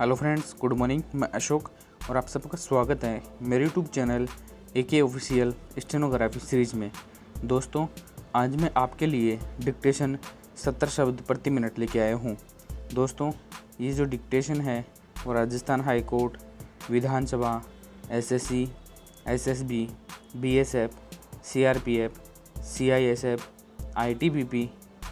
hello friends good morning मैं अशोक और आप सबका स्वागत है मेरे यूट्यूब चैनल ए के ऑफिशियल स्टेनोग्राफी सीरीज में दोस्तों आज मैं आपके लिए डिक्टेशन सत्तर शब्द प्रति मिनट लेके आया हूँ दोस्तों ये जो डिक्टेशन है वो राजस्थान हाई कोर्ट विधानसभा T B P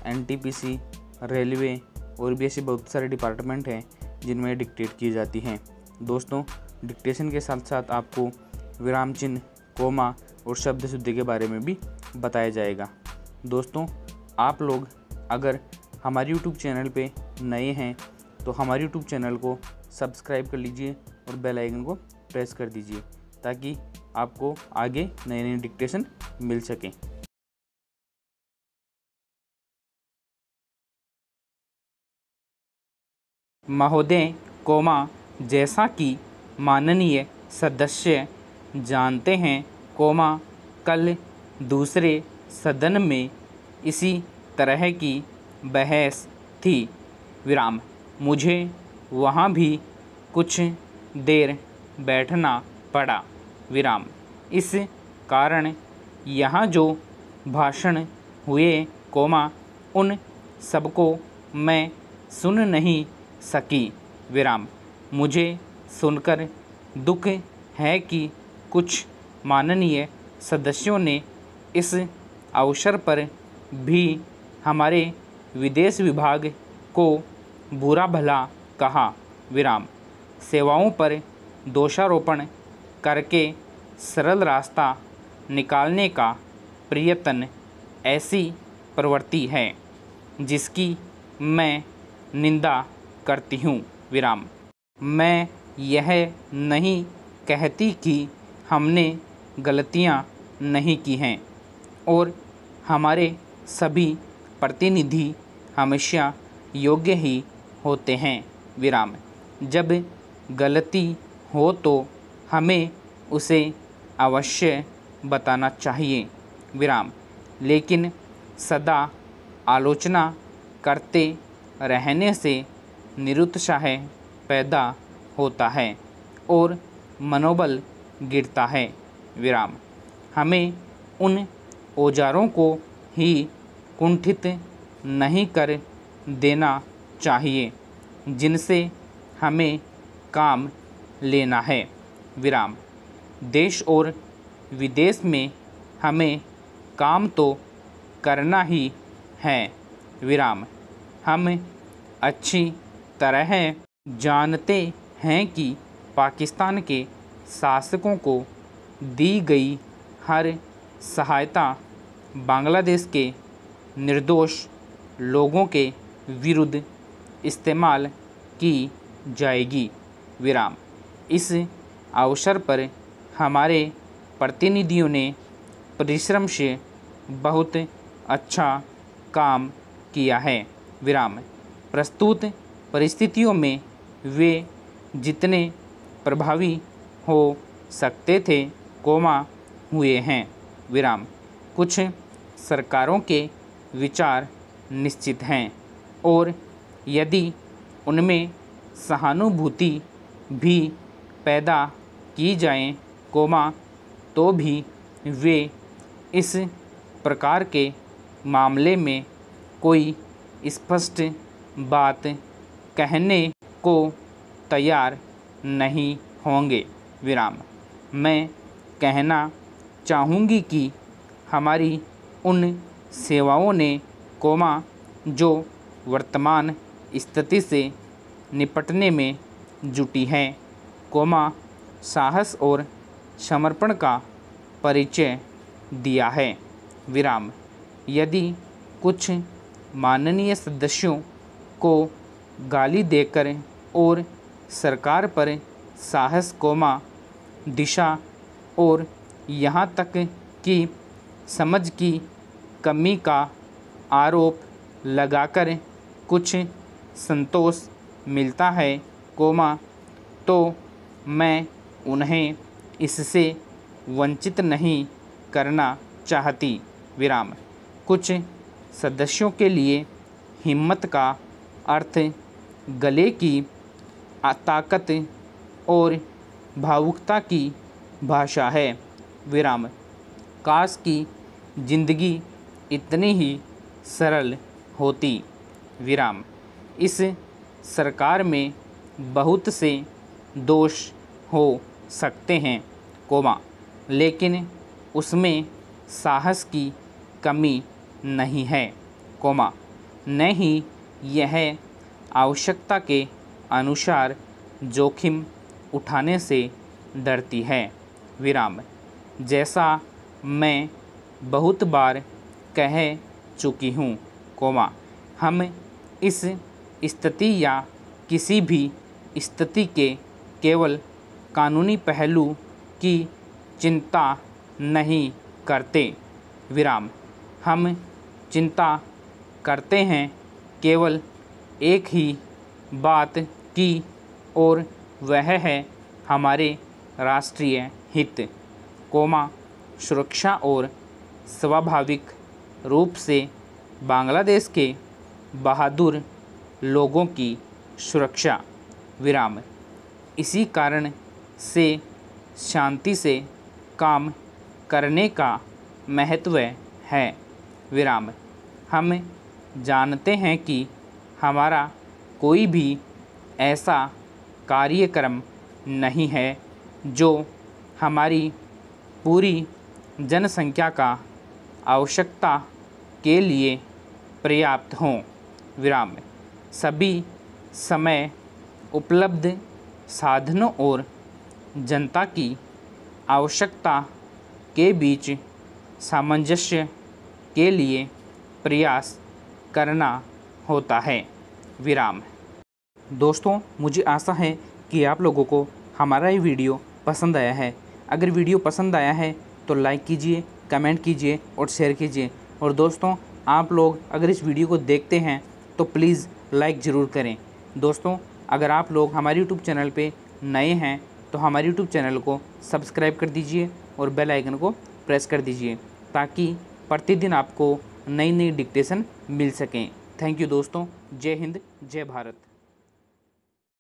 N T P C railway और भी ऐसे बहुत सारे डिपार्टमेंट हैं जिनमें डिक्टेट की जाती हैं दोस्तों डिक्टेशन के साथ साथ आपको विराम चिन्ह कोमा और शब्द शुद्धि के बारे में भी बताया जाएगा दोस्तों आप लोग अगर हमारे YouTube चैनल पे नए हैं तो हमारे YouTube चैनल को सब्सक्राइब कर लीजिए और बेल आइकन को प्रेस कर दीजिए ताकि आपको आगे नए नए डिक्टेशन मिल सकें महोदय कोमा जैसा कि माननीय सदस्य जानते हैं कोमा कल दूसरे सदन में इसी तरह की बहस थी विराम मुझे वहाँ भी कुछ देर बैठना पड़ा विराम इस कारण यहाँ जो भाषण हुए कोमा उन सबको मैं सुन नहीं सकी विराम मुझे सुनकर दुख है कि कुछ माननीय सदस्यों ने इस अवसर पर भी हमारे विदेश विभाग को बुरा भला कहा विराम सेवाओं पर दोषारोपण करके सरल रास्ता निकालने का प्रयत्न ऐसी प्रवृत्ति है जिसकी मैं निंदा करती हूँ विराम मैं यह नहीं कहती कि हमने गलतियाँ नहीं की हैं और हमारे सभी प्रतिनिधि हमेशा योग्य ही होते हैं विराम जब गलती हो तो हमें उसे अवश्य बताना चाहिए विराम लेकिन सदा आलोचना करते रहने से निरुत्साह पैदा होता है और मनोबल गिरता है विराम हमें उन औजारों को ही कुंठित नहीं कर देना चाहिए जिनसे हमें काम लेना है विराम देश और विदेश में हमें काम तो करना ही है विराम हम अच्छी तरह जानते हैं कि पाकिस्तान के शासकों को दी गई हर सहायता बांग्लादेश के निर्दोष लोगों के विरुद्ध इस्तेमाल की जाएगी विराम इस अवसर पर हमारे प्रतिनिधियों ने परिश्रम से बहुत अच्छा काम किया है विराम प्रस्तुत परिस्थितियों में वे जितने प्रभावी हो सकते थे कोमा हुए हैं विराम कुछ सरकारों के विचार निश्चित हैं और यदि उनमें सहानुभूति भी पैदा की जाए कोमा तो भी वे इस प्रकार के मामले में कोई स्पष्ट बात कहने को तैयार नहीं होंगे विराम मैं कहना चाहूँगी कि हमारी उन सेवाओं ने कोमा जो वर्तमान स्थिति से निपटने में जुटी है कोमा साहस और समर्पण का परिचय दिया है विराम यदि कुछ माननीय सदस्यों को गाली देकर और सरकार पर साहस कोमा दिशा और यहाँ तक कि समझ की कमी का आरोप लगाकर कुछ संतोष मिलता है कोमा तो मैं उन्हें इससे वंचित नहीं करना चाहती विराम कुछ सदस्यों के लिए हिम्मत का अर्थ गले की ताकत और भावुकता की भाषा है विराम काश की जिंदगी इतनी ही सरल होती विराम इस सरकार में बहुत से दोष हो सकते हैं कोमा लेकिन उसमें साहस की कमी नहीं है कोमा न ही यह आवश्यकता के अनुसार जोखिम उठाने से डरती है विराम जैसा मैं बहुत बार कह चुकी हूँ कोमा हम इस स्थिति या किसी भी स्थिति के केवल कानूनी पहलू की चिंता नहीं करते विराम हम चिंता करते हैं केवल एक ही बात की और वह है हमारे राष्ट्रीय हित कोमा सुरक्षा और स्वाभाविक रूप से बांग्लादेश के बहादुर लोगों की सुरक्षा विराम इसी कारण से शांति से काम करने का महत्व है विराम हम जानते हैं कि हमारा कोई भी ऐसा कार्यक्रम नहीं है जो हमारी पूरी जनसंख्या का आवश्यकता के लिए पर्याप्त हों विराम सभी समय उपलब्ध साधनों और जनता की आवश्यकता के बीच सामंजस्य के लिए प्रयास करना होता है विराम दोस्तों मुझे आशा है कि आप लोगों को हमारा ये वीडियो पसंद आया है अगर वीडियो पसंद आया है तो लाइक कीजिए कमेंट कीजिए और शेयर कीजिए और दोस्तों आप लोग अगर इस वीडियो को देखते हैं तो प्लीज़ लाइक ज़रूर करें दोस्तों अगर आप लोग हमारे यूट्यूब चैनल पे नए हैं तो हमारे यूट्यूब चैनल को सब्सक्राइब कर दीजिए और बेल आइकन को प्रेस कर दीजिए ताकि प्रतिदिन आपको नई नई डिक्टेशन मिल सकें थैंक यू दोस्तों जय हिंद जय भारत